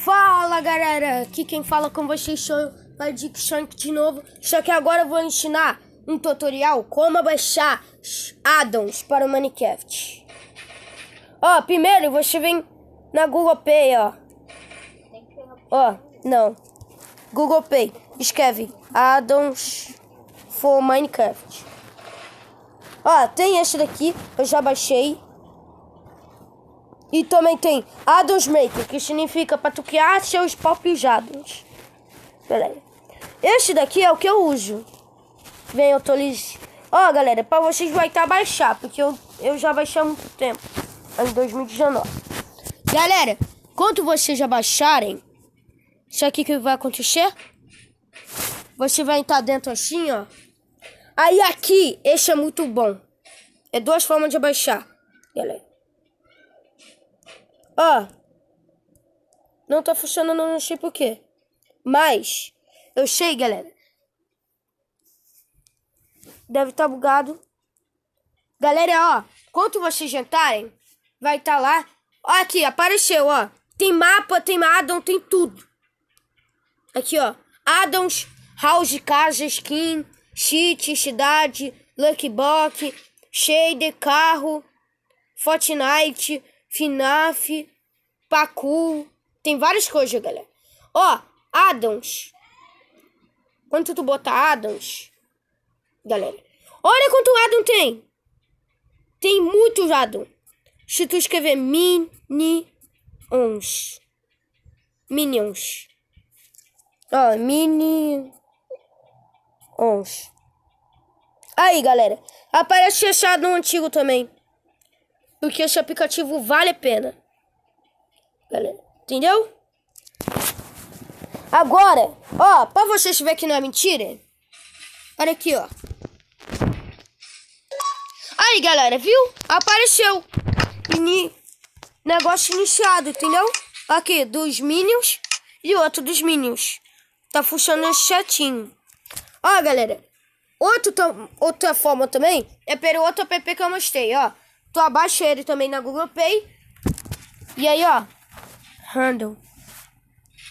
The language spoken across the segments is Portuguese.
Fala galera, aqui quem fala com vocês é o Magic Shank de novo, só que agora eu vou ensinar um tutorial como baixar addons para o Minecraft. Ó, primeiro você vem na Google Pay, ó. Ó, não. Google Pay, escreve addons for Minecraft. Ó, tem esse daqui, eu já baixei. E também tem Adams Maker, que significa para tu criar seus palpijados. Galera, este daqui é o que eu uso. Vem, eu tô liso. Ó, oh, galera, para vocês vai estar tá baixar, porque eu, eu já baixei há muito tempo. Em 2019. Galera, quando vocês já baixarem, isso aqui que vai acontecer, você vai entrar dentro assim, ó. Aí aqui, este é muito bom. É duas formas de baixar, galera. Ó, não tá funcionando, não sei porquê. Mas, eu sei, galera. Deve estar tá bugado. Galera, ó, quando vocês jantarem, vai estar tá lá. Ó, aqui, apareceu, ó. Tem mapa, tem Adam, tem tudo. Aqui, ó. Adams, House, Casa, Skin, Cheat, Cidade, Lucky Block, Shader, Carro, Fortnite, FNAF, Pacu. Tem várias coisas, galera. Ó, Adams. Quanto tu botar Adams, galera. Olha quanto Adam tem. Tem muito Adam. Se tu escrever Minions. Minions. Ó, Minions. Aí, galera. Aparece esse Adam antigo também. Porque esse aplicativo vale a pena. Galera, entendeu? Agora, ó, pra vocês verem que não é mentira, olha aqui, ó. Aí, galera, viu? Apareceu. Negócio iniciado, entendeu? Aqui, dos Minions e outro dos Minions. Tá funcionando chatinho. Ó, galera. Outro outra forma também é pelo outro app que eu mostrei, ó. Tu abaixa ele também na Google Pay. E aí, ó. Handle.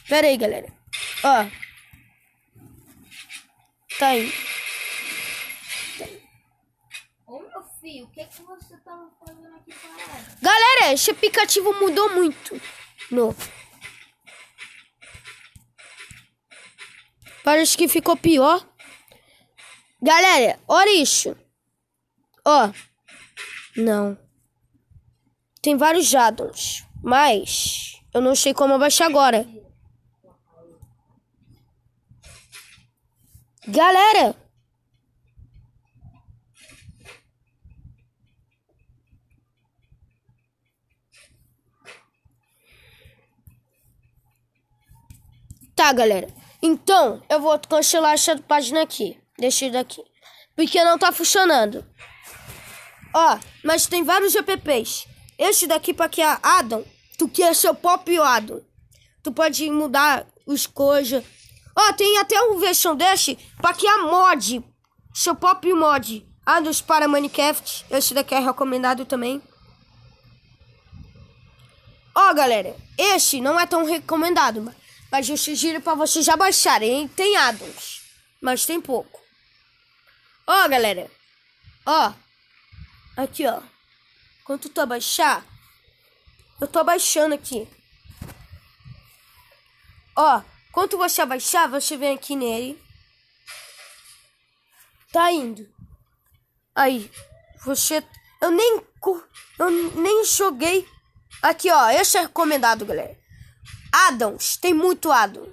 Pera aí, galera. Ó. Tá aí. Ô, meu filho, o que, você tá fazendo aqui Galera, esse aplicativo mudou muito. No. Parece que ficou pior. Galera, olha isso. Ó. Não. Tem vários Jadons, mas eu não sei como abaixar agora. Galera! Tá, galera. Então, eu vou cancelar essa página aqui. Deixa daqui. Porque não tá funcionando. Ó, oh, mas tem vários GPPs. Este daqui pra que é Adam, tu que é seu pop Adam. Tu pode mudar os coisas. Ó, oh, tem até um versão deste pra que é mod. Seu pop mod. Adams para Minecraft. Este daqui é recomendado também. Ó, oh, galera, este não é tão recomendado, mas eu sugiro para vocês já baixarem, Tem Adams, mas tem pouco. Ó, oh, galera, ó, oh, Aqui, ó. enquanto tu abaixar, eu tô abaixando aqui. Ó, quando você abaixar, você vem aqui nele. Tá indo. Aí, você... Eu nem... Eu nem joguei... Aqui, ó. Esse é recomendado, galera. Adams. Tem muito Adam.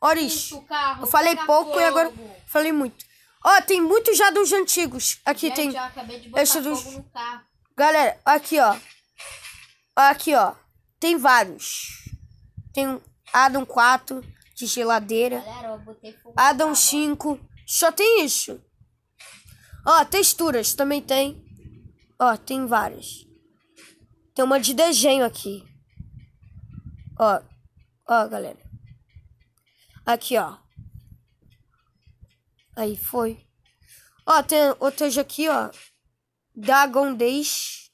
Olha isso. Eu falei pouco fogo. e agora falei muito. Ó, tem muito já dos antigos. Aqui Gente, tem. Eu acabei de botar esse dos... Galera, aqui, ó. Aqui, ó. Tem vários. Tem um Adam 4 de geladeira. Galera, eu botei fogo Adam 5. Só tem isso. Ó, texturas também tem. Ó, tem várias. Tem uma de desenho aqui. Ó. Ó, galera. Aqui, ó. Aí foi. Ó, tem outras aqui, ó. Dragon Days.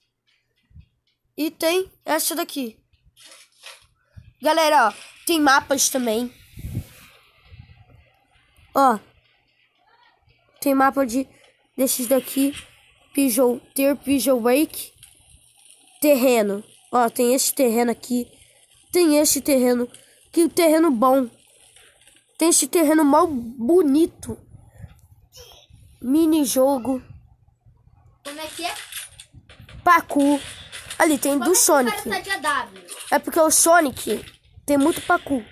E tem essa daqui. Galera, ó, tem mapas também. Ó. Tem mapa de desses daqui. Pijou, ter Pijou Wake. Terreno. Ó, tem esse terreno aqui. Tem esse terreno. Que terreno bom. Tem esse terreno mal bonito minijogo. Como é que é? Pacu. Ali tem Como do é Sonic. Tá é porque o Sonic tem muito Pacu.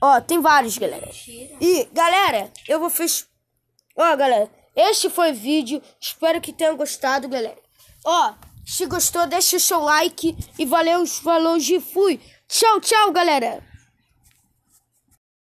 Ó, tem vários, galera. Mentira. E, galera, eu vou fechar. Ó, galera, este foi o vídeo. Espero que tenham gostado, galera. Ó, se gostou, deixa o seu like. E valeu, falou, e fui. Tchau, tchau, galera.